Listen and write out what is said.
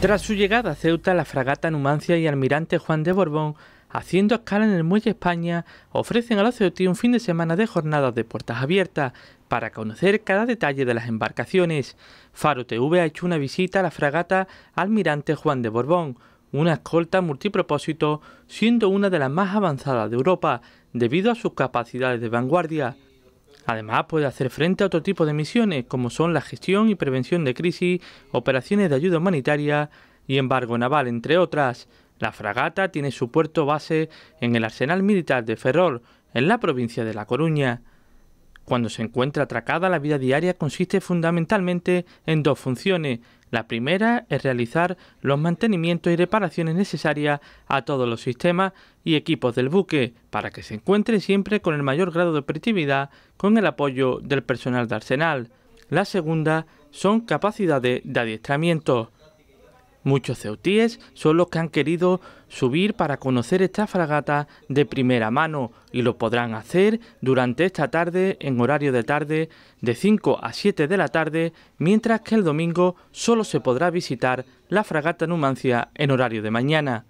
Tras su llegada a Ceuta, la fragata Numancia y almirante Juan de Borbón, haciendo escala en el muelle España, ofrecen a los Ceuti un fin de semana de jornadas de puertas abiertas para conocer cada detalle de las embarcaciones. Faro TV ha hecho una visita a la fragata almirante Juan de Borbón, una escolta multipropósito, siendo una de las más avanzadas de Europa, debido a sus capacidades de vanguardia. Además, puede hacer frente a otro tipo de misiones, como son la gestión y prevención de crisis, operaciones de ayuda humanitaria y embargo naval, entre otras. La fragata tiene su puerto base en el arsenal militar de Ferrol, en la provincia de La Coruña. Cuando se encuentra atracada, la vida diaria consiste fundamentalmente en dos funciones. La primera es realizar los mantenimientos y reparaciones necesarias a todos los sistemas y equipos del buque para que se encuentre siempre con el mayor grado de operatividad con el apoyo del personal de arsenal. La segunda son capacidades de adiestramiento. Muchos ceutíes son los que han querido subir para conocer esta fragata de primera mano y lo podrán hacer durante esta tarde en horario de tarde de 5 a 7 de la tarde, mientras que el domingo solo se podrá visitar la fragata Numancia en horario de mañana.